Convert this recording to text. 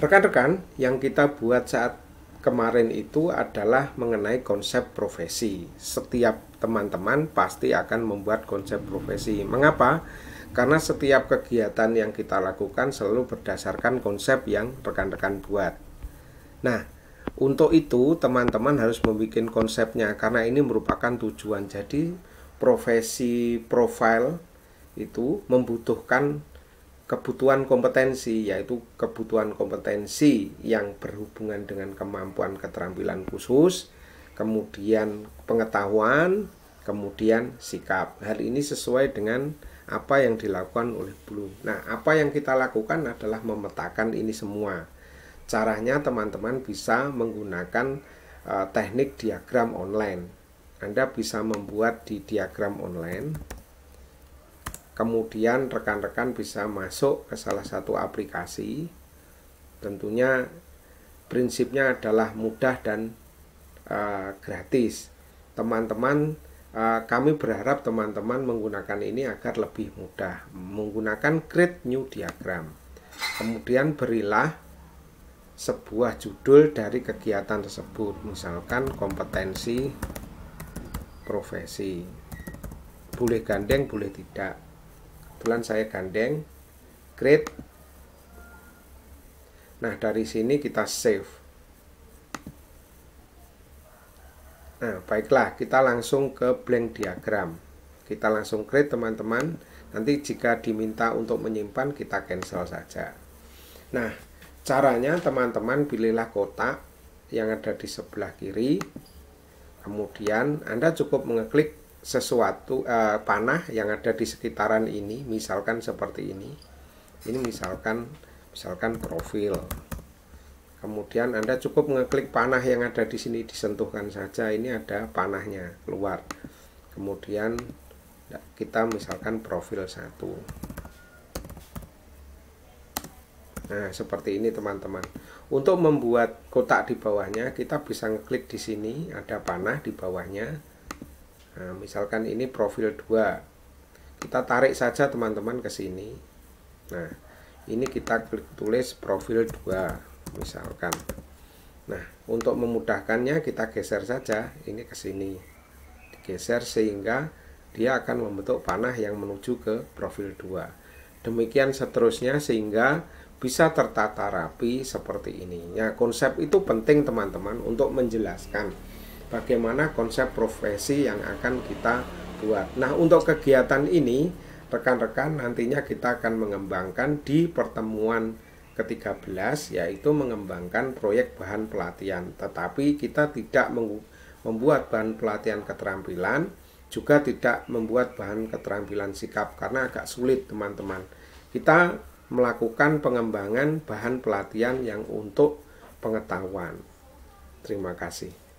Rekan-rekan, yang kita buat saat kemarin itu adalah mengenai konsep profesi. Setiap teman-teman pasti akan membuat konsep profesi. Mengapa? Karena setiap kegiatan yang kita lakukan selalu berdasarkan konsep yang rekan-rekan buat. Nah, untuk itu teman-teman harus membuat konsepnya karena ini merupakan tujuan. Jadi profesi profil itu membutuhkan kebutuhan kompetensi yaitu kebutuhan kompetensi yang berhubungan dengan kemampuan keterampilan khusus, kemudian pengetahuan, kemudian sikap. Hal ini sesuai dengan apa yang dilakukan oleh bulu Nah, apa yang kita lakukan adalah memetakan ini semua. Caranya teman-teman bisa menggunakan uh, teknik diagram online. Anda bisa membuat di diagram online kemudian rekan-rekan bisa masuk ke salah satu aplikasi tentunya prinsipnya adalah mudah dan uh, gratis teman-teman uh, kami berharap teman-teman menggunakan ini agar lebih mudah menggunakan create new diagram kemudian berilah sebuah judul dari kegiatan tersebut misalkan kompetensi profesi boleh gandeng boleh tidak kebetulan saya gandeng create nah dari sini kita save Nah, baiklah, kita langsung ke blank diagram. Kita langsung create teman-teman. Nanti jika diminta untuk menyimpan, kita cancel saja. Nah, caranya teman-teman pilihlah kotak yang ada di sebelah kiri. Kemudian Anda cukup mengeklik sesuatu uh, panah yang ada di sekitaran ini misalkan seperti ini ini misalkan misalkan profil kemudian anda cukup ngeklik panah yang ada di sini disentuhkan saja ini ada panahnya keluar kemudian ya, kita misalkan profil satu nah seperti ini teman-teman untuk membuat kotak di bawahnya kita bisa ngeklik di sini ada panah di bawahnya Nah, misalkan ini profil 2. Kita tarik saja teman-teman ke sini. Nah, ini kita klik tulis profil 2 misalkan. Nah, untuk memudahkannya kita geser saja ini ke sini. Digeser sehingga dia akan membentuk panah yang menuju ke profil 2. Demikian seterusnya sehingga bisa tertata rapi seperti ini. Ya, konsep itu penting teman-teman untuk menjelaskan bagaimana konsep profesi yang akan kita buat. Nah, untuk kegiatan ini rekan-rekan nantinya kita akan mengembangkan di pertemuan ke-13 yaitu mengembangkan proyek bahan pelatihan. Tetapi kita tidak membuat bahan pelatihan keterampilan, juga tidak membuat bahan keterampilan sikap karena agak sulit teman-teman. Kita melakukan pengembangan bahan pelatihan yang untuk pengetahuan. Terima kasih.